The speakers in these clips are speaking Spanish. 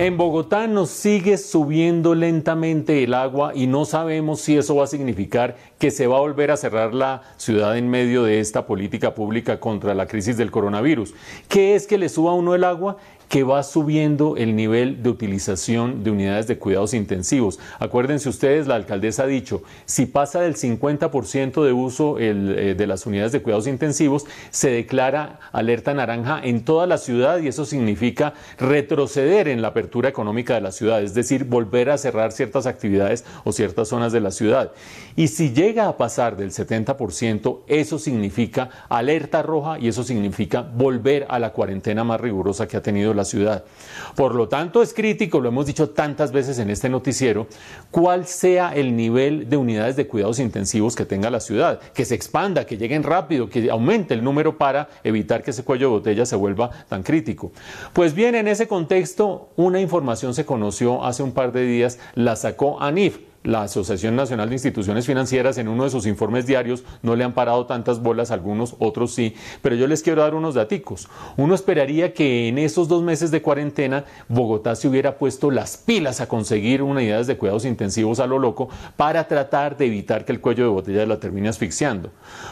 En Bogotá nos sigue subiendo lentamente el agua y no sabemos si eso va a significar que se va a volver a cerrar la ciudad en medio de esta política pública contra la crisis del coronavirus. ¿Qué es que le suba a uno el agua? que va subiendo el nivel de utilización de unidades de cuidados intensivos. Acuérdense ustedes, la alcaldesa ha dicho, si pasa del 50% de uso eh, de las unidades de cuidados intensivos, se declara alerta naranja en toda la ciudad y eso significa retroceder en la económica de la ciudad, es decir, volver a cerrar ciertas actividades o ciertas zonas de la ciudad. Y si llega a pasar del 70%, eso significa alerta roja y eso significa volver a la cuarentena más rigurosa que ha tenido la ciudad. Por lo tanto, es crítico, lo hemos dicho tantas veces en este noticiero, cuál sea el nivel de unidades de cuidados intensivos que tenga la ciudad, que se expanda, que lleguen rápido, que aumente el número para evitar que ese cuello de botella se vuelva tan crítico. Pues bien, en ese contexto, una información se conoció hace un par de días, la sacó ANIF, la Asociación Nacional de Instituciones Financieras en uno de sus informes diarios no le han parado tantas bolas, algunos, otros sí, pero yo les quiero dar unos daticos. Uno esperaría que en esos dos meses de cuarentena Bogotá se hubiera puesto las pilas a conseguir unidades de cuidados intensivos a lo loco para tratar de evitar que el cuello de botella la termine asfixiando.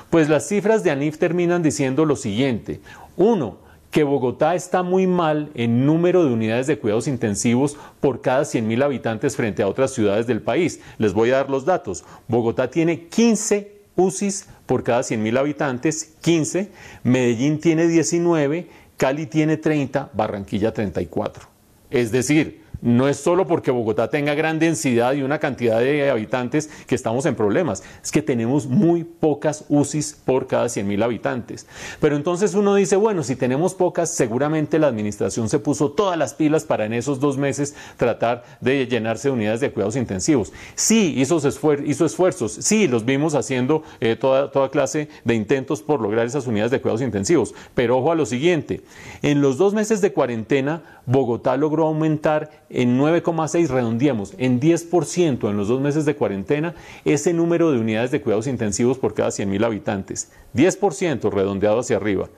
Pues las cifras de ANIF terminan diciendo lo siguiente. Uno, que Bogotá está muy mal en número de unidades de cuidados intensivos por cada 100.000 habitantes frente a otras ciudades del país. Les voy a dar los datos. Bogotá tiene 15 UCIs por cada 100.000 habitantes, 15. Medellín tiene 19, Cali tiene 30, Barranquilla 34. Es decir, no es solo porque Bogotá tenga gran densidad y una cantidad de habitantes que estamos en problemas, es que tenemos muy pocas UCIs por cada 100.000 habitantes. Pero entonces uno dice, bueno, si tenemos pocas, seguramente la administración se puso todas las pilas para en esos dos meses tratar de llenarse de unidades de cuidados intensivos. Sí, hizo, esfuerzos, sí, los vimos haciendo eh, toda, toda clase de intentos por lograr esas unidades de cuidados intensivos. Pero ojo a lo siguiente, en los dos meses de cuarentena, Bogotá logró aumentar en 9,6 redondeamos, en 10% en los dos meses de cuarentena, ese número de unidades de cuidados intensivos por cada 100.000 habitantes. 10% redondeado hacia arriba.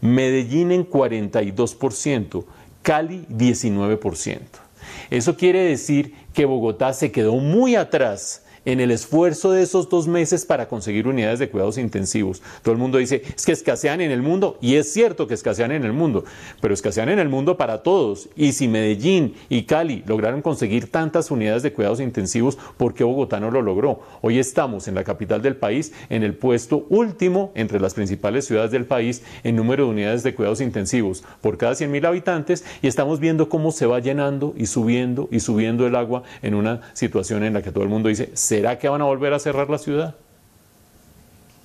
Medellín en 42%, Cali 19%. Eso quiere decir que Bogotá se quedó muy atrás en el esfuerzo de esos dos meses para conseguir unidades de cuidados intensivos. Todo el mundo dice, es que escasean en el mundo, y es cierto que escasean en el mundo, pero escasean en el mundo para todos. Y si Medellín y Cali lograron conseguir tantas unidades de cuidados intensivos, ¿por qué Bogotá no lo logró? Hoy estamos en la capital del país, en el puesto último entre las principales ciudades del país en número de unidades de cuidados intensivos por cada 100.000 habitantes, y estamos viendo cómo se va llenando y subiendo y subiendo el agua en una situación en la que todo el mundo dice, ¿Será que van a volver a cerrar la ciudad?